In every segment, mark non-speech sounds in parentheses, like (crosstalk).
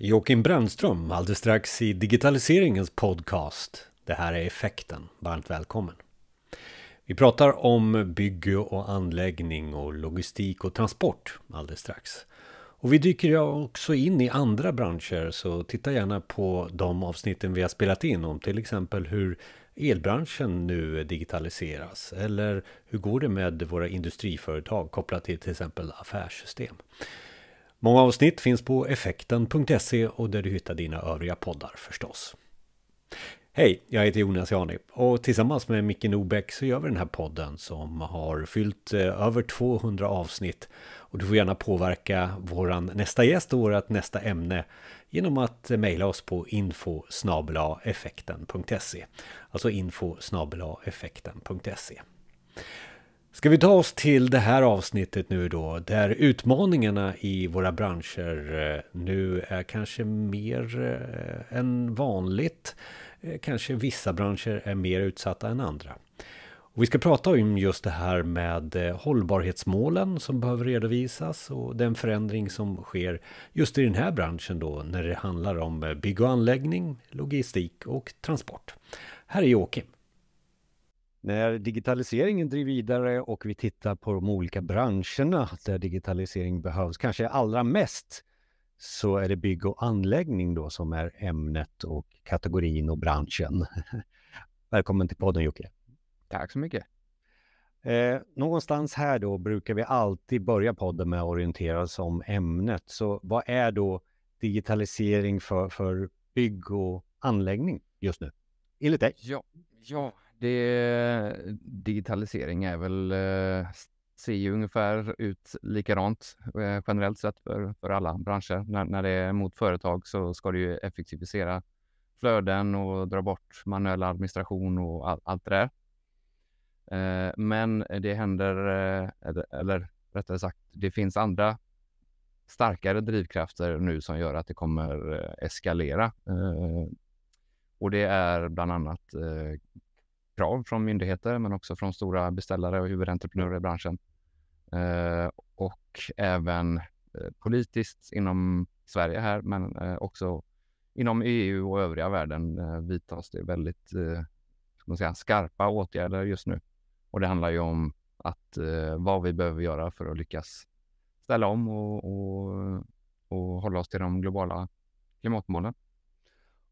Joakim Brännström alldeles strax i digitaliseringens podcast. Det här är effekten. Varmt välkommen. Vi pratar om bygge och anläggning och logistik och transport alldeles strax. Och vi dyker också in i andra branscher så titta gärna på de avsnitten vi har spelat in om till exempel hur elbranschen nu digitaliseras eller hur går det med våra industriföretag kopplat till till exempel affärssystem. Många avsnitt finns på effekten.se och där du hittar dina övriga poddar förstås. Hej, jag heter Jonas Jani och tillsammans med Micke Nobäck så gör vi den här podden som har fyllt eh, över 200 avsnitt och du får gärna påverka våran nästa gäst och vårat nästa ämne genom att eh, mejla oss på info effekten.se Alltså info effekten.se Ska vi ta oss till det här avsnittet nu då, där utmaningarna i våra branscher eh, nu är kanske mer eh, än vanligt. Eh, kanske vissa branscher är mer utsatta än andra. Och vi ska prata om just det här med hållbarhetsmålen som behöver redovisas och den förändring som sker just i den här branschen då när det handlar om bygg och anläggning, logistik och transport. Här är Joakim. När digitaliseringen driver vidare och vi tittar på de olika branscherna där digitalisering behövs kanske allra mest så är det bygg och anläggning då som är ämnet och kategorin och branschen. (laughs) Välkommen till podden Jocke. Tack så mycket. Eh, någonstans här då brukar vi alltid börja podden med att orientera oss om ämnet. Så vad är då digitalisering för, för bygg och anläggning just nu? Enligt dig? Ja, ja, det, digitalisering är väl, eh, ser ju ungefär ut likadant eh, generellt sett för, för alla branscher. När, när det är mot företag så ska det ju effektivisera flöden och dra bort manuell administration och all, allt det där. Eh, men det händer, eller, eller rättare sagt, det finns andra starkare drivkrafter nu som gör att det kommer eskalera. Och det är bland annat krav från myndigheter men också från stora beställare och huvudentreprenörer i branschen. Eh, och även eh, politiskt inom Sverige här men eh, också inom EU och övriga världen eh, vidtas det väldigt eh, säga, skarpa åtgärder just nu. Och det handlar ju om att eh, vad vi behöver göra för att lyckas ställa om och, och, och hålla oss till de globala klimatmålen.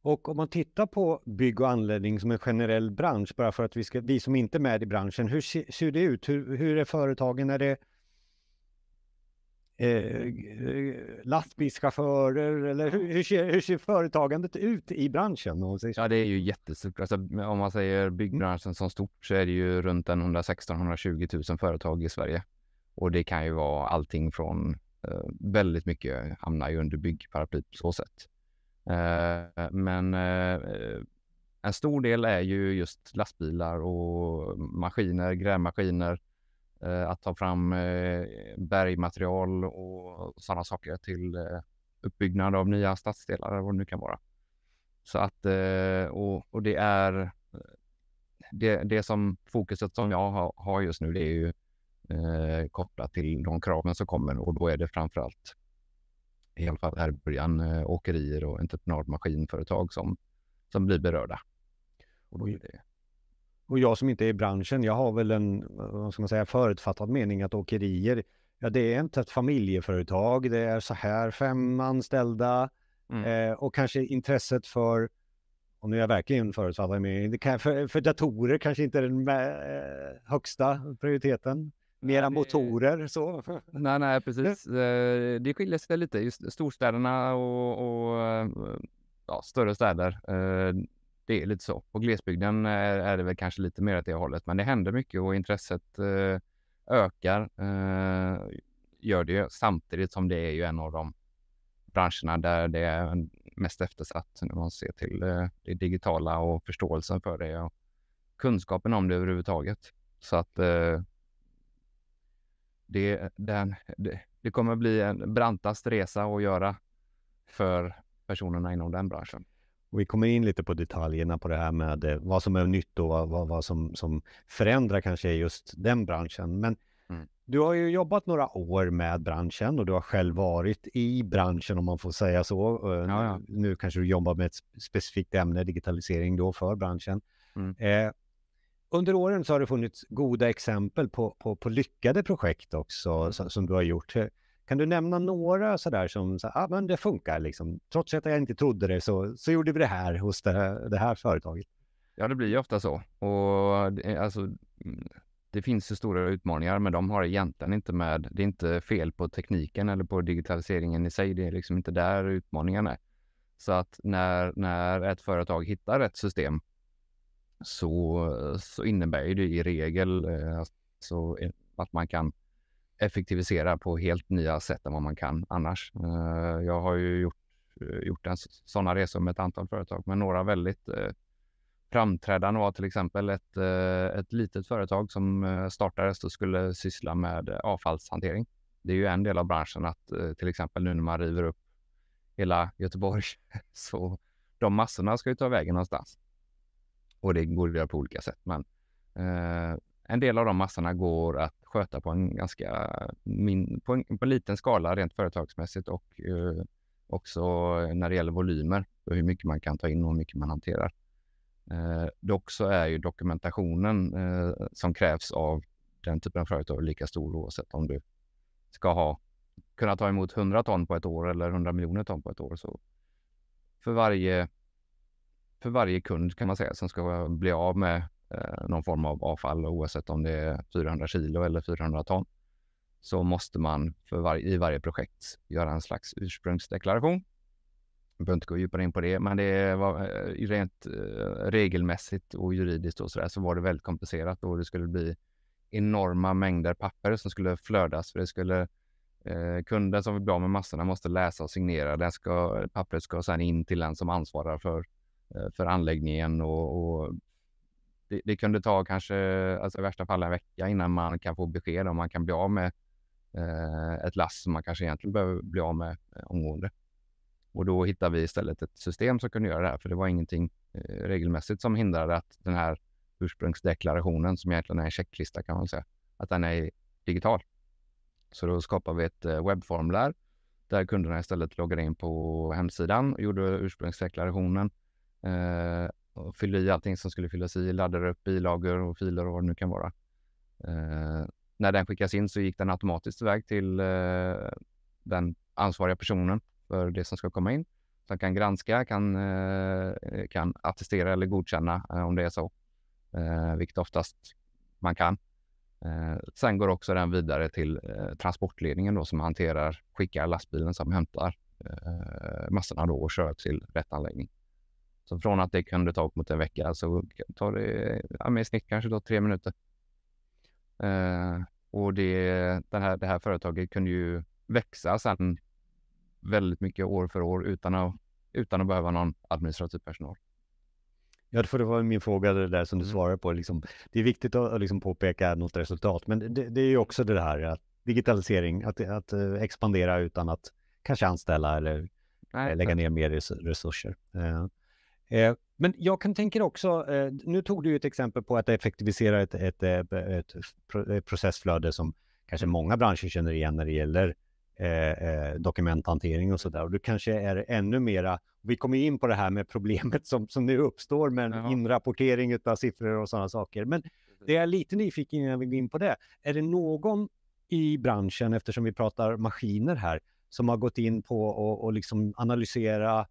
Och om man tittar på bygg och anläggning som en generell bransch, bara för att vi, ska, vi som inte är med i branschen, hur ser, det ut? Hur, hur är företagen? Är det eh, lastbilschaufförer? Eller hur, hur, ser, hur ser företagandet ut i branschen? Ja, det är ju jättestort. Alltså, om man säger byggbranschen som stort så är det ju runt 116-120 000 företag i Sverige. Och det kan ju vara allting från eh, väldigt mycket hamnar ju under byggparaplyt på så sätt. Eh, men eh, en stor del är ju just lastbilar och maskiner, grävmaskiner, eh, att ta fram bergmaterial och sådana saker till uppbyggnad av nya stadsdelar eller vad det nu kan vara. Så att, och, och det är det, det som fokuset som jag har, har just nu, det är ju eh, kopplat till de kraven som kommer och då är det framförallt i alla fall här i början eh, åkerier och entreprenadmaskinföretag som, som blir berörda. Och, och jag som inte är i branschen, jag har väl en vad ska man säga, förutfattad mening att åkerier, ja det är inte ett familjeföretag, det är så här fem anställda mm. eh, och kanske intresset för och nu är jag verkligen förutfattad mening. För, för datorer kanske inte är den eh, högsta prioriteten. Mera motorer så? (laughs) Nej, nej, precis. Eh, det skiljer sig lite. Just storstäderna och, och eh, ja, större städer. Eh, det är lite så. På glesbygden är, är det väl kanske lite mer åt det hållet, men det händer mycket och intresset ökar. Gör det ju samtidigt som det är ju en av de branscherna där det är mest eftersatt när man ser till det digitala och förståelsen för det och kunskapen om det överhuvudtaget. Så att det, den, det, det kommer bli en brantast resa att göra för personerna inom den branschen. vi kommer in lite på detaljerna på det här med eh, vad som är nytt och vad, vad, vad som, som förändrar kanske just den branschen. Men mm. du har ju jobbat några år med branschen och du har själv varit i branschen om man får säga så. Eh, ja, ja. Nu kanske du jobbar med ett specifikt ämne, digitalisering då för branschen. Mm. Eh, under åren så har det funnits goda exempel på, på, på lyckade projekt också mm. som, som, du har gjort. Kan du nämna några sådär som så, ah, men det funkar liksom? Trots att jag inte trodde det så, så gjorde vi det här hos det, här, det här företaget. Ja, det blir ju ofta så. Och det, alltså, det finns ju stora utmaningar, men de har egentligen inte med... Det är inte fel på tekniken eller på digitaliseringen i sig. Det är liksom inte där utmaningen är. Så att när, när ett företag hittar rätt system så, så innebär ju det i regel eh, alltså, att man kan effektivisera på helt nya sätt än vad man kan annars. Eh, jag har ju gjort, eh, gjort sådana resor med ett antal företag, men några väldigt framträdande var till exempel ett, ett litet företag som startades och skulle syssla med avfallshantering. Det är ju en del av branschen att till exempel nu när man river upp hela Göteborg (laughs) så de massorna ska ju ta vägen någonstans och det går att göra på olika sätt. Men eh, en del av de massorna går att sköta på en ganska min, på, en, på en liten skala rent företagsmässigt och eh, också när det gäller volymer och hur mycket man kan ta in och hur mycket man hanterar. Eh, dock så är ju dokumentationen eh, som krävs av den typen av företag lika stor oavsett om du ska ha kunna ta emot 100 ton på ett år eller 100 miljoner ton på ett år. Så för varje för varje kund kan man säga som ska bli av med eh, någon form av avfall oavsett om det är 400 kilo eller 400 ton så måste man för varje, i varje projekt göra en slags ursprungsdeklaration. Jag behöver inte gå djupare in på det, men det var eh, rent eh, regelmässigt och juridiskt och så där, så var det väldigt komplicerat och det skulle bli enorma mängder papper som skulle flödas för det skulle eh, kunden som vill bli av med massorna måste läsa och signera. Den ska, pappret ska sedan in till den som ansvarar för Eh, för anläggningen och, och det, det, kunde ta kanske alltså i värsta fall en vecka innan man kan få besked om man kan bli av med eh, ett lass som man kanske egentligen behöver bli av med eh, omgående. Och då hittade vi istället ett system som kunde göra det här, för det var ingenting eh, regelmässigt som hindrade att den här ursprungsdeklarationen, som egentligen är en checklista kan man säga, att den är digital. Så då skapade vi ett eh, webbformulär där kunderna istället loggade in på hemsidan och gjorde ursprungsdeklarationen Eh, och fyllde i allting som skulle fyllas i, laddade upp bilagor och filer och vad det nu kan vara. Eh, när den skickas in så gick den automatiskt iväg till eh, den ansvariga personen för det som ska komma in. Som kan granska, kan, eh, kan attestera eller godkänna eh, om det är så. Eh, vilket oftast man kan. sen går också den vidare till transportledningen då, som hanterar, skickar lastbilen som hämtar massorna då och kör till rätt anläggning. Så från att det kunde ta upp mot en vecka så tar det ja, i snitt kanske då tre minuter. Eh, och det, den här, det här företaget kunde ju växa sedan väldigt mycket år för år utan att, utan att behöva någon administrativ personal. Ja, för det var min fråga det där som du mm. svarade på. Liksom, det är viktigt att liksom, påpeka något resultat, men det, det är ju också det här att digitalisering, att, att eh, expandera utan att kanske anställa eller Nej, eh, lägga ner mer resurser. Eh, Eh, men jag kan tänka också, eh, nu tog du ju ett exempel på att effektivisera ett, ett, eh, ett, processflöde som kanske många branscher känner igen när det gäller dokumenthantering och sådär. Och du kanske är ännu mera, vi kommer in på det här med problemet som, som nu uppstår med Jaha. inrapportering av siffror och sådana saker. Men det är lite nyfiken innan vi går in på det. Är det någon i branschen, eftersom vi pratar maskiner här, som har gått in på att liksom analysera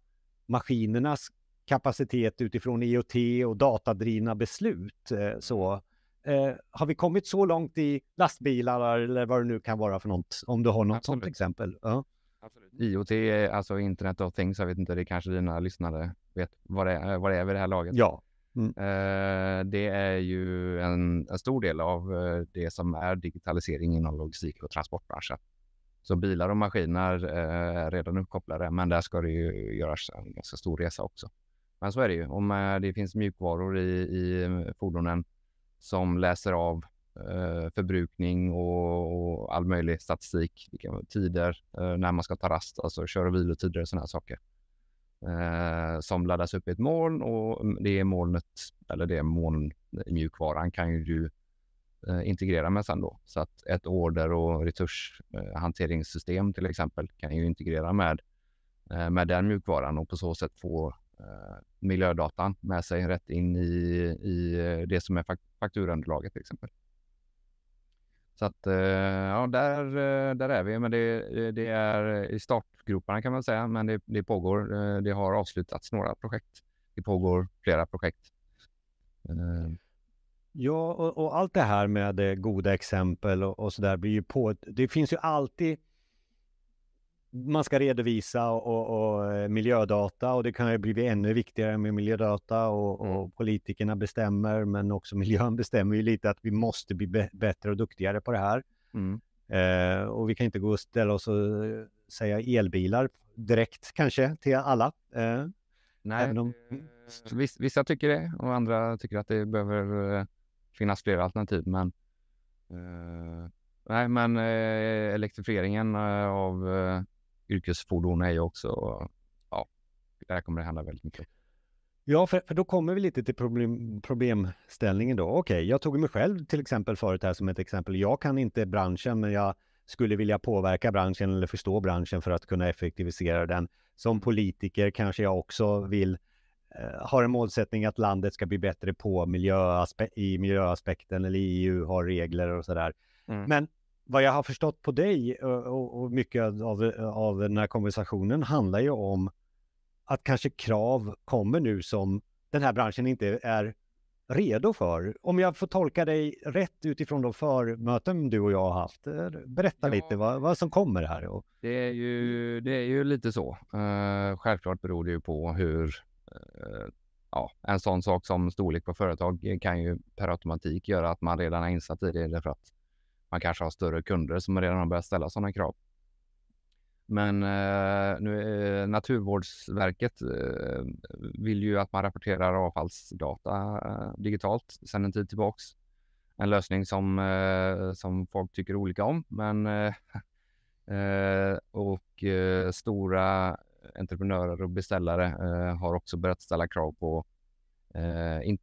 maskinernas kapacitet utifrån IoT e och datadrivna beslut. Eh, så, mm. eh, har vi kommit så långt i lastbilar eller vad det nu kan vara för något? Om du har något Absolut. sånt exempel? Ja. Absolut. IoT, alltså Internet of Things, jag vet inte, det kanske dina lyssnare vet vad det är, vad det är vid det här laget. Ja. Mm. Eh, det är ju en, en, stor del av eh, det som är digitalisering inom logistik och transportbranschen. Så bilar och maskiner eh, är redan uppkopplade, men där ska det ju göras en ganska stor resa också. Men så är det ju. Om eh, det finns mjukvaror i, i eh, fordonen som läser av eh, förbrukning och, och all möjlig statistik, tider, när man ska ta rast, alltså kör och vilotider och sådana saker. Eh, som laddas upp i ett moln och mm, det är molnet, eller det molnmjukvaran kan ju du eh, integrera med sen då. Så att ett order och resurshanteringssystem till exempel kan ju integrera med, eh, med den mjukvaran och på så sätt få Eh, miljödatan med sig rätt in i, i eh, det som är fakturaunderlaget till exempel. Så att eh, ja, där, där är vi, men det, det är i startgroparna kan man säga, men det, det pågår. Det har avslutats några projekt. Det pågår flera projekt. Ja, och, och allt det här med goda exempel och, och så där blir ju på. Det finns ju alltid man ska redovisa och, och, eh, miljödata och det kan ju bli ännu viktigare med miljödata och, mm. och, politikerna bestämmer men också (laughs) miljön bestämmer ju lite att vi måste bli bättre och duktigare på det här. Mm. Eh, och vi kan inte gå och ställa oss och eh, säga elbilar direkt kanske till alla. Eh, Nej, om... Eh, vissa tycker det och andra tycker att det behöver finnas fler alternativ men eh... Nej, men eh, elektrifieringen eh, av eh, yrkesfordon är ju också, ja, där kommer det hända väldigt mycket. Ja, för, för, då kommer vi lite till problem, problemställningen då. Okej, okay, jag tog mig själv till exempel förut här som ett exempel. Jag kan inte branschen, men jag skulle vilja påverka branschen eller förstå branschen för att kunna effektivisera den. Som politiker kanske jag också vill eh, har en målsättning att landet ska bli bättre på miljöaspe i miljöaspekten eller EU har regler och sådär. Mm. Men vad jag har förstått på dig och, och mycket av, av den här konversationen handlar ju om att kanske krav kommer nu som den här branschen inte är redo för. Om jag får tolka dig rätt utifrån de förmöten du och jag har haft. Eh, berätta ja, lite vad, vad, som kommer här. Det är ju, det är ju lite så. Uh, självklart beror det ju på hur uh, ja, en sån sak som storlek på företag kan ju per automatik göra att man redan är insatt i det därför att man kanske har större kunder som redan har börjat ställa sådana krav. Men eh, nu, eh, Naturvårdsverket eh, vill ju att man rapporterar avfallsdata eh, digitalt sedan en tid tillbaks. En lösning som, eh, som folk tycker olika om, men eh, (laughs) och stora entreprenörer och beställare har också börjat ställa krav på in,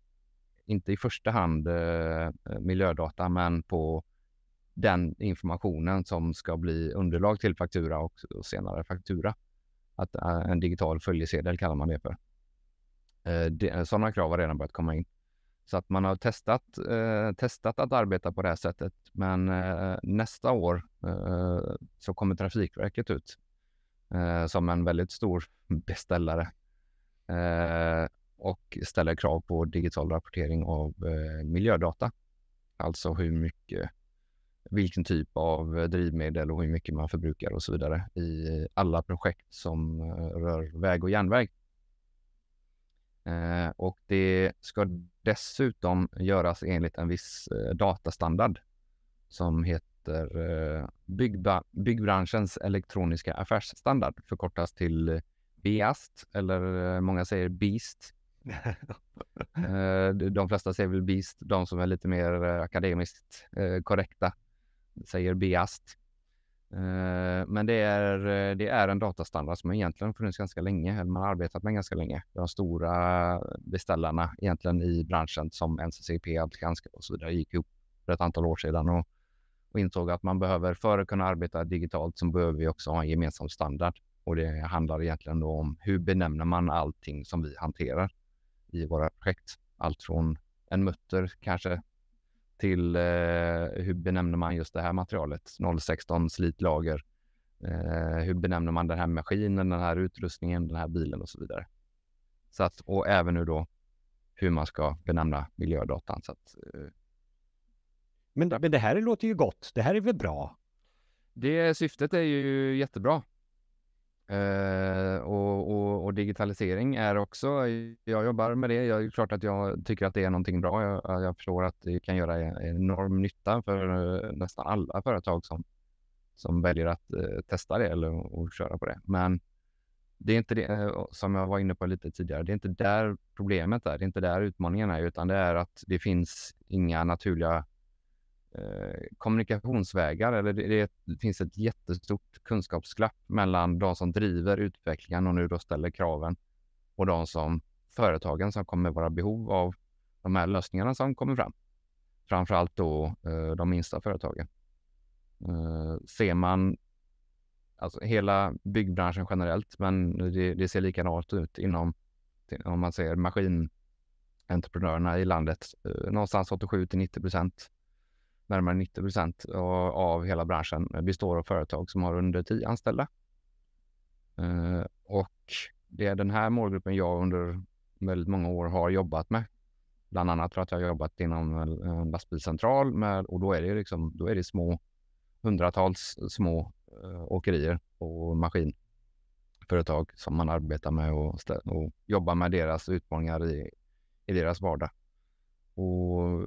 inte i första hand miljödata, men på den informationen som ska bli underlag till faktura och, och senare faktura. Att eh, en digital följesedel kallar man det för. Uh, sådana krav har redan börjat komma in. Så att man har testat, eh, testat att arbeta på det här sättet. Men nästa år så kommer Trafikverket ut som en väldigt stor beställare och ställer krav på digital rapportering av miljödata. Alltså hur mycket vilken typ av eh, drivmedel och hur mycket man förbrukar och så vidare i alla projekt som eh, rör väg och järnväg. Eh, och det ska dessutom göras enligt en viss datastandard som heter byggbranschens elektroniska affärsstandard, förkortas till Beast eller många säger BEAST. (laughs) De flesta säger väl BEAST, de som är lite mer akademiskt korrekta säger Beast. Eh, men det är, eh, det är en datastandard som egentligen funnits ganska länge, eller man har arbetat med ganska länge. De stora beställarna egentligen i branschen som NCCP, Allskanska och så vidare gick ihop för ett antal år sedan och, och, insåg att man behöver, för att kunna arbeta digitalt, så behöver vi också ha en gemensam standard. Och det handlar egentligen då om hur benämner man allting som vi hanterar i våra projekt. Allt från en mutter kanske till eh, hur benämner man just det här materialet? 016 slitlager. Eh, hur benämner man den här maskinen, den här utrustningen, den här bilen och så vidare. Så att, och även nu då hur man ska benämna miljödatan. Så att, eh, men, men det här låter ju gott. Det här är väl bra? Det syftet är ju jättebra. Eh, och, och, och, digitalisering är också, jag jobbar med det. Jag är klart att jag tycker att det är någonting bra. Jag, jag förstår att det kan göra enorm nytta för eh, nästan alla företag som, som väljer att eh, testa det eller och köra på det. Men det är inte det eh, som jag var inne på lite tidigare. Det är inte där problemet är. Det är inte där utmaningen är, utan det är att det finns inga naturliga Eh, kommunikationsvägar, eller det, det, finns ett jättestort kunskapsglapp mellan de som driver utvecklingen och nu då ställer kraven och de som företagen som kommer vara behov av de här lösningarna som kommer fram. framför allt då eh, de minsta företagen. Eh, ser man alltså hela byggbranschen generellt, men det, det ser likadant ut inom om man ser maskinentreprenörerna i landet. Eh, någonstans 87 till 90 procent närmare 90 procent av hela branschen består av företag som har under 10 anställda. Eh, och det är den här målgruppen jag under väldigt många år har jobbat med. Bland annat för att jag har jobbat inom lastbilscentral med, och då är det liksom, då är det små hundratals små eh, åkerier och maskinföretag som man arbetar med och, och jobbar med deras utmaningar i, i deras vardag. Och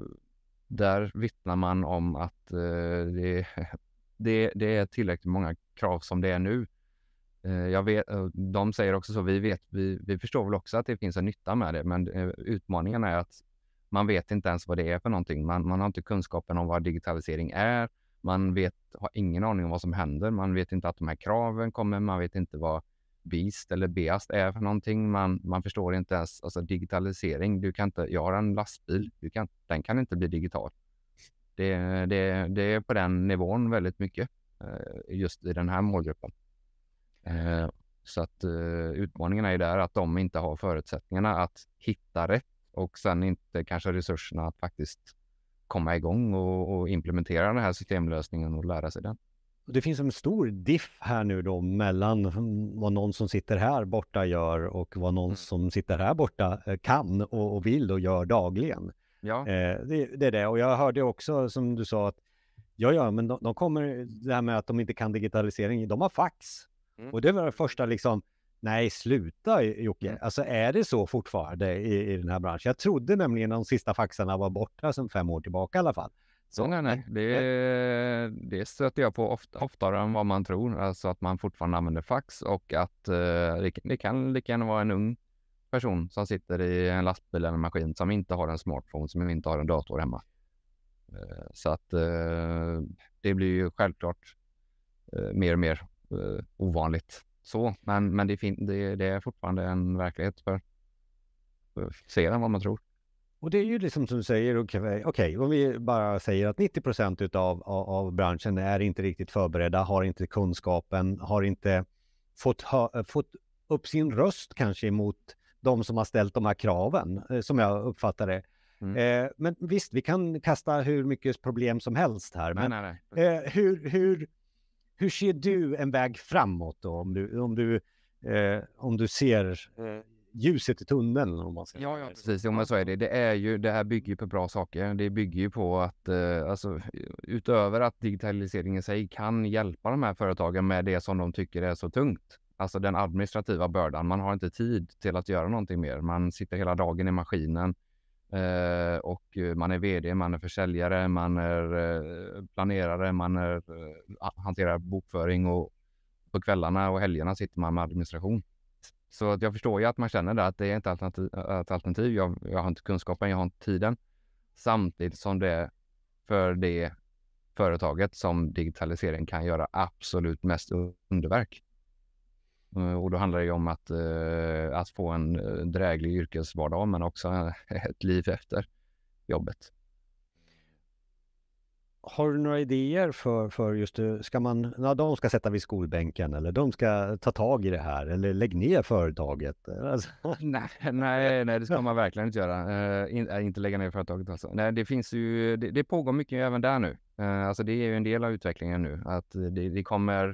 där vittnar man om att eh, det, (laughs) det, det, är tillräckligt många krav som det är nu. Eh, jag vet, eh, de säger också så, vi, vet, vi, vi förstår väl också att det finns en nytta med det, men utmaningen är att man vet inte ens vad det är för någonting. Man, man har inte kunskapen om vad digitalisering är. Man vet, har ingen aning om vad som händer. Man vet inte att de här kraven kommer. Man vet inte vad Beast eller Beast är för någonting. Man, man förstår inte ens alltså digitalisering. Du kan inte, jag har en lastbil, du kan, den kan inte bli digital. Det, det, det är på den nivån väldigt mycket eh, just i den här målgruppen. Eh, så att eh, utmaningen är där att de inte har förutsättningarna att hitta rätt och sen inte kanske resurserna att faktiskt komma igång och, och implementera den här systemlösningen och lära sig den. Det finns en stor diff här nu då mellan vad någon som sitter här borta gör och vad någon mm. som sitter här borta eh, kan och, och vill och gör dagligen. Ja. Eh, det, det, är det. Och jag hörde också som du sa att ja, ja, men de, de kommer, det här med att de inte kan digitalisering, de har fax. Mm. Och det var det första liksom, nej sluta Jocke, mm. alltså är det så fortfarande i, i den här branschen? Jag trodde nämligen de sista faxarna var borta sedan fem år tillbaka i alla fall. Så nej, nej. Det, det stöter jag på ofta, oftare än vad man tror. Alltså att man fortfarande använder fax och att eh, det, det kan lika gärna vara en ung person som sitter i en lastbil eller en maskin som inte har en smartphone, som inte har en dator hemma. Eh, så att eh, det blir ju självklart eh, mer och mer eh, ovanligt så, men, men det, det, det är fortfarande en verklighet för, för fler än vad man tror. Och det är ju liksom som du säger, okej, okay, om vi bara säger att 90 procent utav, av, av branschen är inte riktigt förberedda, har inte kunskapen, har inte fått, hö, fått upp sin röst kanske emot de som har ställt de här kraven, eh, som jag uppfattar det. Mm. Eh, men visst, vi kan kasta hur mycket problem som helst här. Men, nej, nej, nej. Eh, hur, hur, hur ser du en väg framåt då, om du, om du, eh, om du ser eh, ljuset i tunneln. Om man ska ja, ja, precis. Jo, men så är det. Det, är ju, det här bygger ju på bra saker. Det bygger ju på att, eh, alltså, utöver att digitaliseringen i sig kan hjälpa de här företagen med det som de tycker är så tungt. Alltså den administrativa bördan. Man har inte tid till att göra någonting mer. Man sitter hela dagen i maskinen eh, och man är vd, man är försäljare, man är eh, planerare, man är, eh, hanterar bokföring och på kvällarna och helgerna sitter man med administration. Så att jag förstår ju att man känner det, att det är inte alternativ, ett alternativ. Jag, jag har inte kunskapen, jag har inte tiden. Samtidigt som det är för det företaget som digitalisering kan göra absolut mest underverk. Eh, och då handlar det ju om att, eh, att få en eh, dräglig yrkesvardag men också (laughs) ett liv efter jobbet har du några idéer för, för just det? Eh, ska man, ja, de ska sätta vid skolbänken eller de ska ta tag i det här eller lägg ner företaget? (laughs) Alltså. Nej, nej, nej, det ska man verkligen inte göra. Uh, in, inte lägga ner företaget alltså. Nej, det finns ju, det, det pågår mycket även där nu. Uh, alltså det är ju en del av utvecklingen nu att det, det kommer,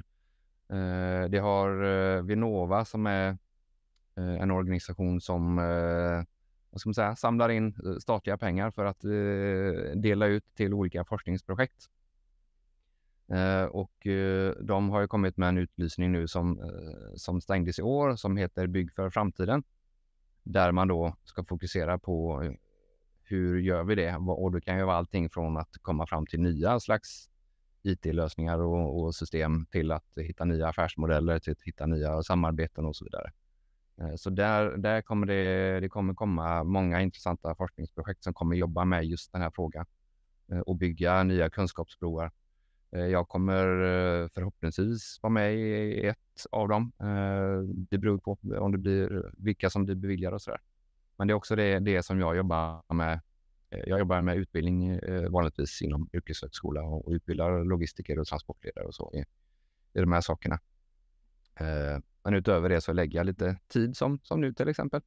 uh, det har Vinnova som är en organisation som vad ska man säga, samlar in eh, statliga pengar för att eh, dela ut till olika forskningsprojekt. Eh, och de har ju kommit med en utlysning nu som, som stängdes i år som heter Bygg för framtiden. Där man då ska fokusera på hur gör vi det? Och det kan ju vara allting från att komma fram till nya slags IT-lösningar och, och, system till att hitta nya affärsmodeller, till att hitta nya samarbeten och så vidare. Eh, så där, där kommer det, det kommer komma många intressanta forskningsprojekt som kommer jobba med just den här frågan eh, och bygga nya kunskapsbroar. Eh, jag kommer förhoppningsvis vara med i ett av dem. Det beror på om det blir, vilka som blir beviljade och sådär. Men det är också det, det som jag jobbar med. Jag jobbar med utbildning vanligtvis inom yrkeshögskola och utbildar logistiker och transportledare och så i, i de här sakerna. Men utöver det så lägger jag lite tid som, som nu till exempel.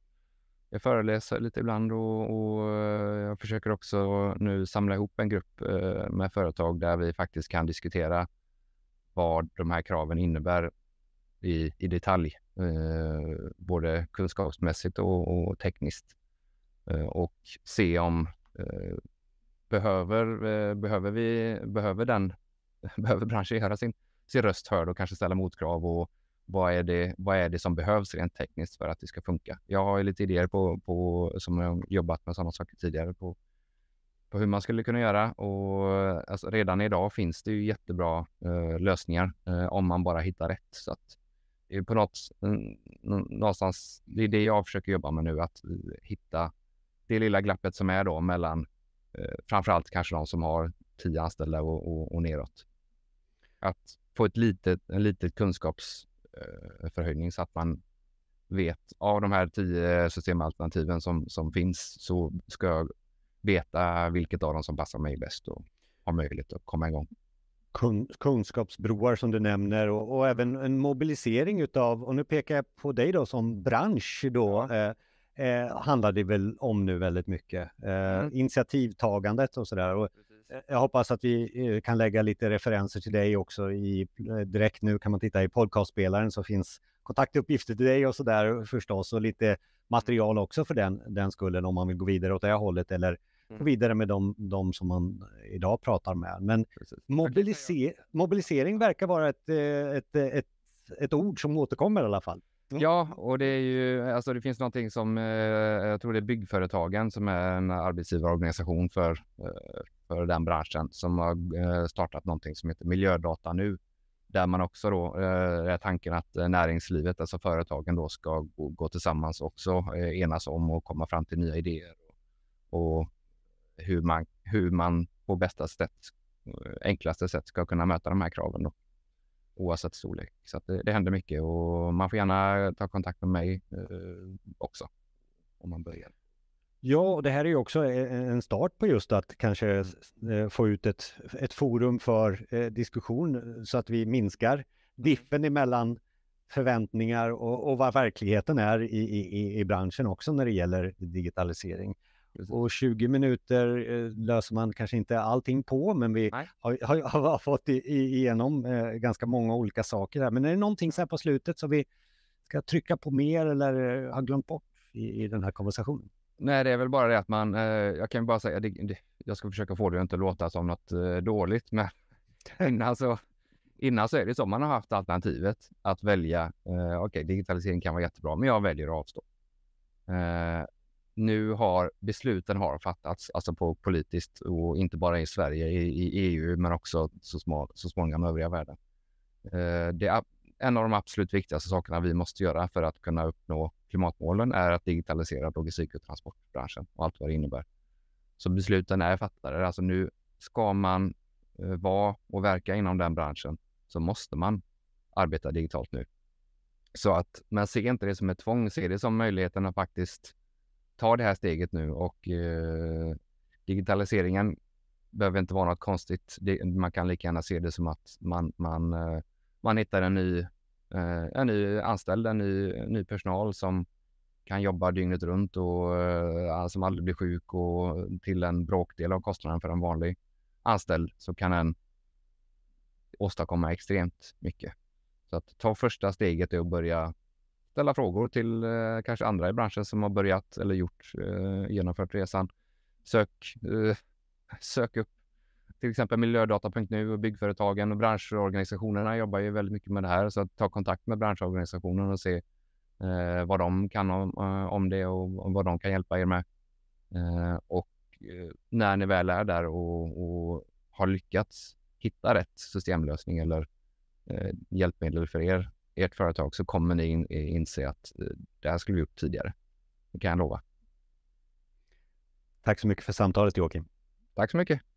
Jag föreläser lite ibland och, och eh, jag försöker också nu samla ihop en grupp eh, med företag där vi faktiskt kan diskutera vad de här kraven innebär i, i detalj, eh, både kunskapsmässigt och, och tekniskt och se om behöver, behöver, vi, behöver, den, (laughs) behöver branschen göra sin, sin röst hörd och kanske ställa motkrav och vad är, det, vad är det som behövs rent tekniskt för att det ska funka? Jag har lite idéer på, på som jag jobbat med sådana saker tidigare på, på hur man skulle kunna göra och alltså, redan idag finns det ju jättebra eh, lösningar eh, om man bara hittar rätt. Så att, på något, någonstans, det är det jag försöker jobba med nu, att hitta det lilla glappet som är då mellan eh, framförallt kanske de som har tio anställda och, och, och neråt. Att få ett litet, en litet kunskaps Eh, förhöjning så att man vet av de här tio systemalternativen som, som finns så ska jag veta vilket av dem som passar mig bäst och ha möjlighet att komma igång. Kun, kunskapsbroar som du nämner och, och, även en mobilisering utav, och nu pekar jag på dig då som bransch då, eh, eh, handlar det väl om nu väldigt mycket. Eh, mm. Initiativtagandet och sådär. Och jag hoppas att vi eh, kan lägga lite referenser till dig också. I, eh, direkt nu kan man titta i podcastspelaren så finns kontaktuppgifter till dig och så där förstås och lite material också för den, den skullen om man vill gå vidare åt det här hållet eller gå mm. vidare med de, de som man idag pratar med. Men mobiliser, mobilisering verkar vara ett, eh, ett, ett, ett ord som återkommer i alla fall. Mm. Ja, och det är ju, alltså det finns någonting som, eh, jag tror det är Byggföretagen som är en arbetsgivarorganisation för eh, för den branschen som har eh, startat någonting som heter Miljödata nu. Där man också då eh, är tanken att eh, näringslivet, alltså företagen då ska gå, tillsammans också enas om och komma fram till nya idéer och hur man, hur man på bästa sätt, enklaste sätt ska kunna möta de här kraven då, oavsett storlek. Så det, det händer mycket och man får gärna ta kontakt med mig eh, också om man börjar. Ja, och det här är ju också eh, en start på just att kanske eh, få ut ett, ett forum för eh, diskussion så att vi minskar diffen emellan förväntningar och, och vad verkligheten är i, i, i branschen också när det gäller digitalisering. Och 20 minuter löser man kanske inte allting på, men vi har, har, har, fått igenom ganska många olika saker här. Men är det någonting så här på slutet som vi ska trycka på mer eller har glömt bort i, i den här konversationen? Nej, det är väl bara det att man, eh, jag kan ju bara säga, det, det, jag ska försöka få det att inte låta som något eh, dåligt, men (laughs) innan så, innan så är det så, man har haft alternativet att välja, eh, okej, okay, digitalisering kan vara jättebra, men jag väljer att avstå. Eh, nu har besluten har fattats, alltså på politiskt och inte bara i Sverige, i, i EU, men också så, små, så småningom övriga världen. Eh, det, en av de absolut viktigaste sakerna vi måste göra för att kunna uppnå klimatmålen är att digitalisera logistik och transportbranschen och allt vad det innebär. Så besluten är fattade. Alltså nu ska man eh, vara och verka inom den branschen så måste man arbeta digitalt nu. Så att, man ser inte det som ett tvång, se det som möjligheten att faktiskt ta det här steget nu och eh, digitaliseringen behöver inte vara något konstigt. Det, man kan lika gärna se det som att man, man eh, man hittar en ny, eh, en ny anställd, en ny, ny personal som kan jobba dygnet runt och eh, som aldrig blir sjuk och till en bråkdel av kostnaden för en vanlig anställd så kan den åstadkomma extremt mycket. Så att ta första steget är att börja ställa frågor till eh, kanske andra i branschen som har börjat eller gjort, eh, genomfört resan. Sök, eh, sök upp till exempel miljödata.nu och byggföretagen och branschorganisationerna jobbar ju väldigt mycket med det här. Så att ta kontakt med branschorganisationen och se eh, vad de kan om, eh, om det och, vad de kan hjälpa er med. Eh, och eh, när ni väl är där och, och har lyckats hitta rätt systemlösning eller eh, hjälpmedel för er, ert företag så kommer ni in, eh, inse att det här skulle vi gjort tidigare. Det kan jag lova. Tack så mycket för samtalet Joakim. Tack så mycket.